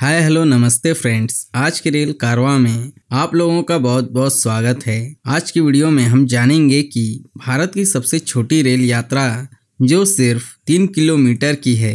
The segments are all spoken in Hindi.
हाय हेलो नमस्ते फ्रेंड्स आज के रेल कारवा में आप लोगों का बहुत बहुत स्वागत है आज की वीडियो में हम जानेंगे कि भारत की सबसे छोटी रेल यात्रा जो सिर्फ तीन किलोमीटर की है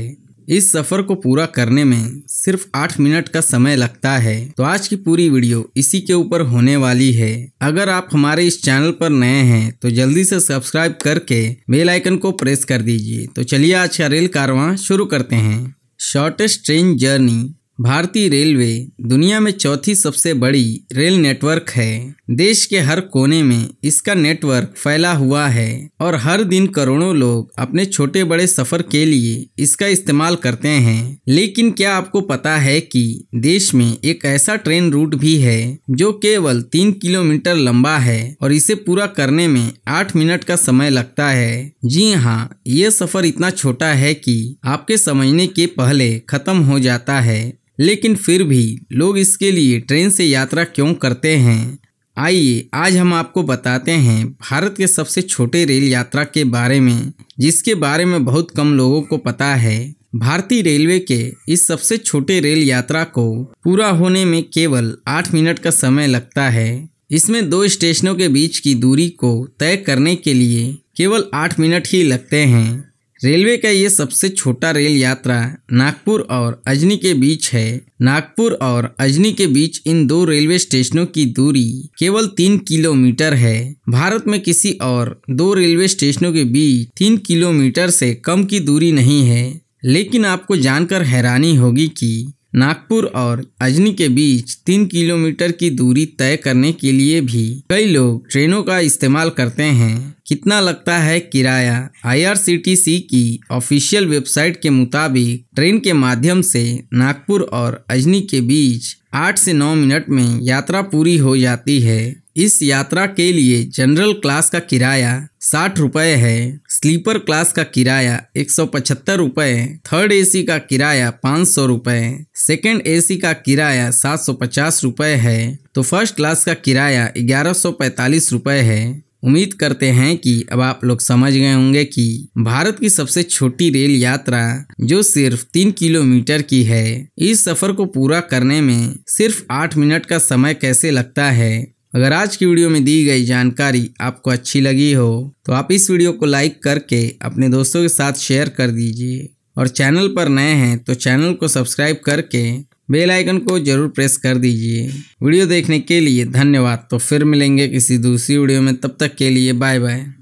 इस सफर को पूरा करने में सिर्फ आठ मिनट का समय लगता है तो आज की पूरी वीडियो इसी के ऊपर होने वाली है अगर आप हमारे इस चैनल पर नए हैं तो जल्दी से सब्सक्राइब करके बेल आइकन को प्रेस कर दीजिए तो चलिए आज का रेल कारवा शुरू करते हैं शॉर्टेस्ट ट्रेन जर्नी भारतीय रेलवे दुनिया में चौथी सबसे बड़ी रेल नेटवर्क है देश के हर कोने में इसका नेटवर्क फैला हुआ है और हर दिन करोड़ों लोग अपने छोटे बड़े सफर के लिए इसका इस्तेमाल करते हैं लेकिन क्या आपको पता है कि देश में एक ऐसा ट्रेन रूट भी है जो केवल तीन किलोमीटर लंबा है और इसे पूरा करने में आठ मिनट का समय लगता है जी हाँ ये सफर इतना छोटा है कि आपके समझने के पहले खत्म हो जाता है लेकिन फिर भी लोग इसके लिए ट्रेन से यात्रा क्यों करते हैं आइए आज हम आपको बताते हैं भारत के सबसे छोटे रेल यात्रा के बारे में जिसके बारे में बहुत कम लोगों को पता है भारतीय रेलवे के इस सबसे छोटे रेल यात्रा को पूरा होने में केवल आठ मिनट का समय लगता है इसमें दो स्टेशनों के बीच की दूरी को तय करने के लिए केवल आठ मिनट ही लगते हैं रेलवे का ये सबसे छोटा रेल यात्रा नागपुर और अजनी के बीच है नागपुर और अजनी के बीच इन दो रेलवे स्टेशनों की दूरी केवल तीन किलोमीटर है भारत में किसी और दो रेलवे स्टेशनों के बीच तीन किलोमीटर से कम की दूरी नहीं है लेकिन आपको जानकर हैरानी होगी कि नागपुर और अजनी के बीच तीन किलोमीटर की दूरी तय करने के लिए भी कई लोग ट्रेनों का इस्तेमाल करते हैं कितना लगता है किराया आईआरसीटीसी की ऑफिशियल वेबसाइट के मुताबिक ट्रेन के माध्यम से नागपुर और अजनी के बीच आठ से नौ मिनट में यात्रा पूरी हो जाती है इस यात्रा के लिए जनरल क्लास का किराया साठ रुपये है स्लीपर क्लास का किराया एक सौ पचहत्तर रुपये थर्ड एसी का किराया पाँच सौ रुपये सेकेंड ए का किराया सात सौ पचास रुपये है तो फर्स्ट क्लास का किराया ग्यारह सौ पैंतालीस रुपये है उम्मीद करते हैं कि अब आप लोग समझ गए होंगे कि भारत की सबसे छोटी रेल यात्रा जो सिर्फ तीन किलोमीटर की है इस सफर को पूरा करने में सिर्फ आठ मिनट का समय कैसे लगता है अगर आज की वीडियो में दी गई जानकारी आपको अच्छी लगी हो तो आप इस वीडियो को लाइक करके अपने दोस्तों के साथ शेयर कर दीजिए और चैनल पर नए हैं तो चैनल को सब्सक्राइब करके बेल आइकन को जरूर प्रेस कर दीजिए वीडियो देखने के लिए धन्यवाद तो फिर मिलेंगे किसी दूसरी वीडियो में तब तक के लिए बाय बाय